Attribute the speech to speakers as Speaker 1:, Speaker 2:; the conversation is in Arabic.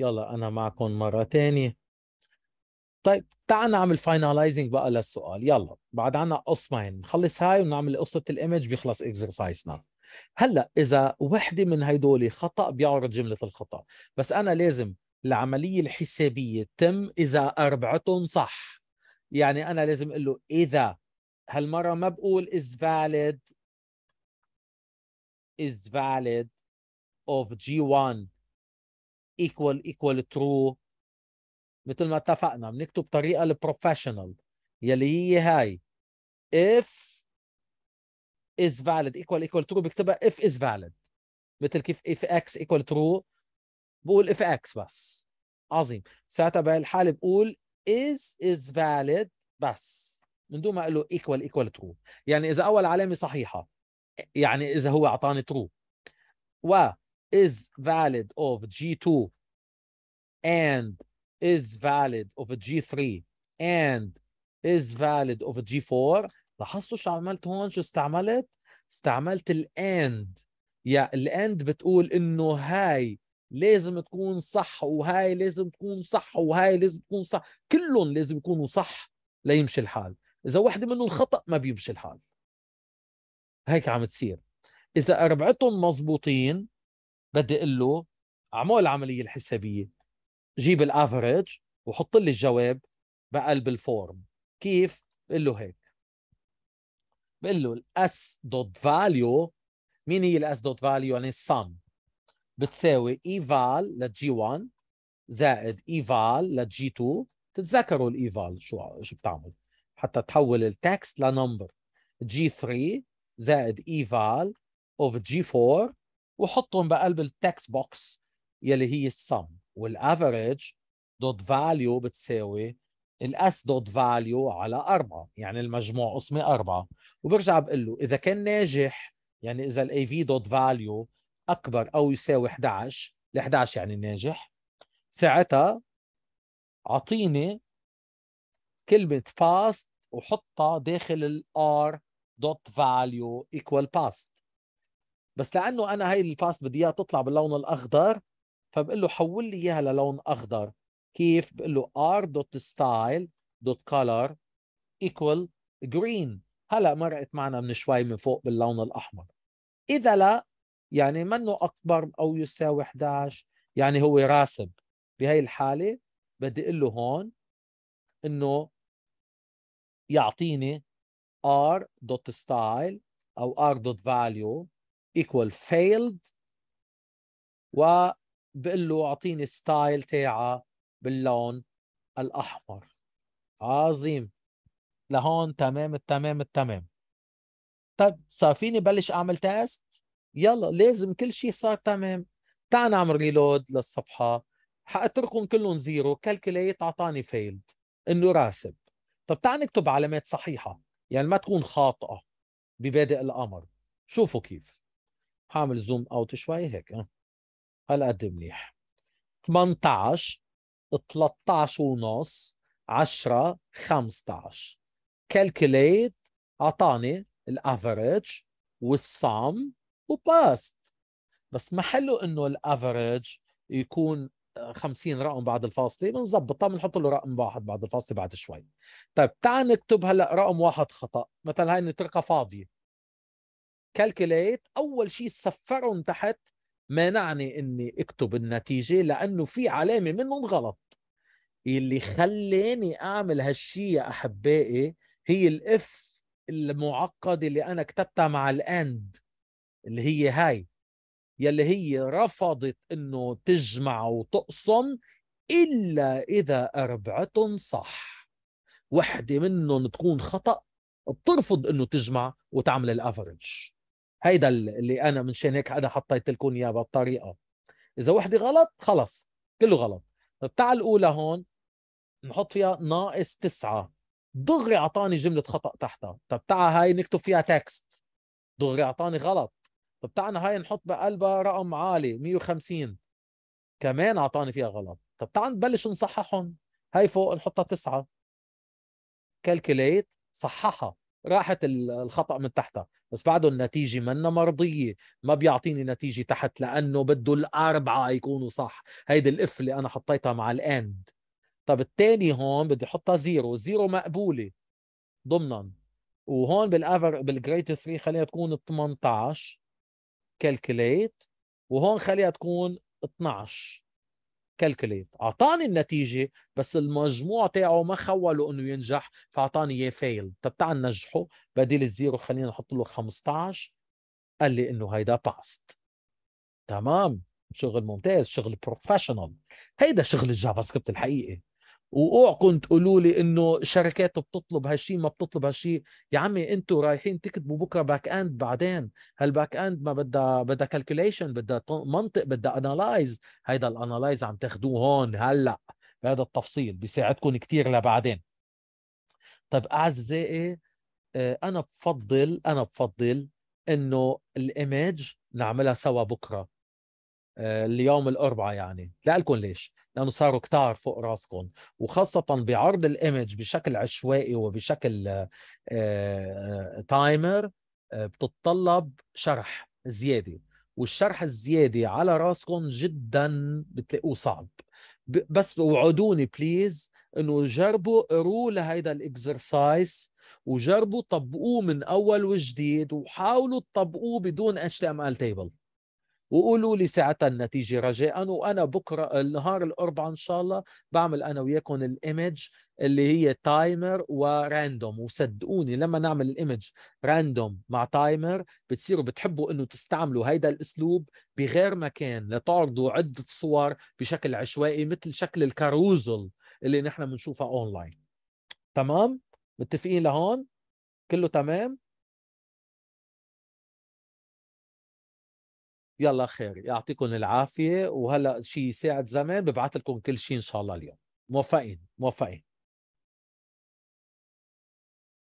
Speaker 1: يلا انا معكم مره ثانيه طيب تعال نعمل فاينلايزنج بقى للسؤال يلا بعد عنا قسمين نخلص هاي ونعمل قصه الايمج بيخلص اكسرسايزنا هلا اذا وحده من هدول خطا بيعرض جمله الخطا بس انا لازم العمليه الحسابيه تم اذا اربعتهم صح يعني انا لازم اقول له اذا هالمره ما بقول is valid is valid of G1 ايكوال ايكوال ترو مثل ما اتفقنا بنكتب طريقه البروفيشنال يلي هي هاي if is valid equal equal true بكتبها if is valid مثل كيف if x equal true بقول if x بس عظيم ساعتها بهالحالة بقول is is valid بس من دون ما اقول له equal equal true يعني اذا اول علامة صحيحة يعني اذا هو اعطاني true و is valid of G2 and is valid of G3 and is valid of G4 لاحظتوا شو عملت هون شو استعملت استعملت and يا and بتقول انه هاي لازم تكون صح وهاي لازم تكون صح وهاي لازم تكون صح كلهم لازم يكونوا صح ليمشي الحال اذا وحده منهم خطا ما بيمشي الحال هيك عم تصير اذا اربعتهم مزبوطين بدي اقول له اعمل العمليه الحسابيه جيب الافرج وحط لي الجواب بقلب الفورم كيف؟ بقول له هيك بقول له الاس دوت فاليو مين هي الاس دوت فاليو يعني السم بتساوي ايفال لجي 1 زائد ايفال لجي 2 تتذكروا الايفال شو شو بتعمل حتى تحول التكست لنمبر جي 3 زائد ايفال اوف جي 4 وحطهم بقلب التكست بوكس يلي هي السم والافريج دوت فاليو بتساوي الاس دوت فاليو على أربعة يعني المجموع قسمه أربعة وبرجع بقول له إذا كان ناجح يعني إذا الاي في دوت فاليو أكبر أو يساوي 11 ال 11 يعني ناجح ساعتها أعطيني كلمة باست وحطها داخل الار دوت فاليو ايكوال باست بس لانه انا هاي الباست بدي اياها تطلع باللون الاخضر فبقول له حول لي اياها للون اخضر كيف بقول له r.style.color equal green هلا مرقت معنا من شوي من فوق باللون الاحمر اذا لا يعني منه اكبر او يساوي 11 يعني هو راسب بهي الحاله بدي اقول له هون انه يعطيني r.style او r.value ايكوال فيلد وبقول له اعطيني ستايل تاعها باللون الاحمر عظيم لهون تمام التمام التمام طيب صار فيني بلش اعمل تيست يلا لازم كل شيء صار تمام تعال نعمل ريلود للصفحه حاتركهم كلهم زيرو كالكوليت اعطاني فيلد انه راسب طب تعال نكتب علامات صحيحه يعني ما تكون خاطئه ببادئ الامر شوفوا كيف هعمل زوم اوت شوي هيك هلا آه. قد منيح 18 13 ونص 10 15 كالكوليت اعطاني الافرج والصام وباست بس ما حلو انه الافرج يكون 50 آه، رقم بعد الفاصله بنظبطها طيب بنحط له رقم واحد بعد الفاصله بعد شوي طيب تعال نكتب هلا رقم واحد خطا مثلا هاي نتركها فاضيه كالكليت اول شيء صفرهم تحت مانعني اني اكتب النتيجه لانه في علامه منهم غلط اللي خلاني اعمل هالشي يا احبائي هي الاف المعقده اللي انا كتبتها مع الاند اللي هي هاي يلي هي رفضت انه تجمع وتقسم الا اذا اربعتهم صح وحده منهم تكون خطا بترفض انه تجمع وتعمل الافرج هيدا اللي انا من شان هيك انا حطيت لكم اياه بهالطريقه اذا وحده غلط خلص كله غلط طب تعال الاولى هون نحط فيها ناقص تسعة دغري اعطاني جمله خطا تحتها طب تعال هاي نكتب فيها تكست دغري اعطاني غلط طب تعال هاي نحط بقلبها رقم عالي 150 كمان اعطاني فيها غلط طب تعال نبلش نصححهم هاي فوق نحطها تسعة كالكوليت صححها راحت الخطا من تحتها بس بعده النتيجه منا مرضيه ما بيعطيني نتيجه تحت لانه بده الاربعه يكونوا صح هيدي الاف اللي انا حطيتها مع الاند طب الثاني هون بدي احطها زيرو زيرو مقبوله ضمنا وهون بالافر بالجريد 3 خليها تكون 18 كالكوليت وهون خليها تكون 12 كالكليت اعطاني النتيجه بس المجموع تاعه ما خوله انه ينجح فاعطاني اياه فايل طب تعال ننجحه بديل الزيرو خلينا نحط له 15 قال لي انه هيدا باست تمام شغل ممتاز شغل بروفيشنال هيدا شغل الجافا سكريبت الحقيقي واوعكم تقولوا لي انه شركات بتطلب هالشيء ما بتطلب هالشيء يا عمي انتم رايحين تكتبوا بكره باك اند بعدين هالباك اند ما بدها بدها كالكوليشن بدها منطق بدها انالايز هيدا الانالايز عم تاخذوه هون هلا بهذا التفصيل بيساعدكم كثير لبعدين طيب اعزائي آه، انا بفضل انا بفضل انه الايمج نعملها سوا بكره آه، اليوم الاربعاء يعني لا لكم ليش لانه صاروا كتار فوق راسكم وخاصه بعرض الايمج بشكل عشوائي وبشكل تايمر آه، آه، بتتطلب شرح زياده والشرح الزياده على راسكم جدا بتلاقوه صعب بس وعدوني بليز انه جربوا قروا لهيدا الاكزرسايز وجربوا طبقوه من اول وجديد وحاولوا تطبقوه بدون اتش تي ام ال تيبل وقولوا لي ساعتها النتيجه رجاء وانا بكره النهار الاربعاء ان شاء الله بعمل انا وياكم الايمج اللي هي تايمر وراندوم وصدقوني لما نعمل الايمج راندوم مع تايمر بتصيروا بتحبوا انه تستعملوا هيدا الاسلوب بغير مكان لتعرضوا عده صور بشكل عشوائي مثل شكل الكاروزل اللي نحن بنشوفها اونلاين تمام متفقين لهون كله تمام يلا خير يعطيكم العافيه وهلا شيء ساعه زمان ببعث لكم كل شيء ان شاء الله اليوم موفقين موفقين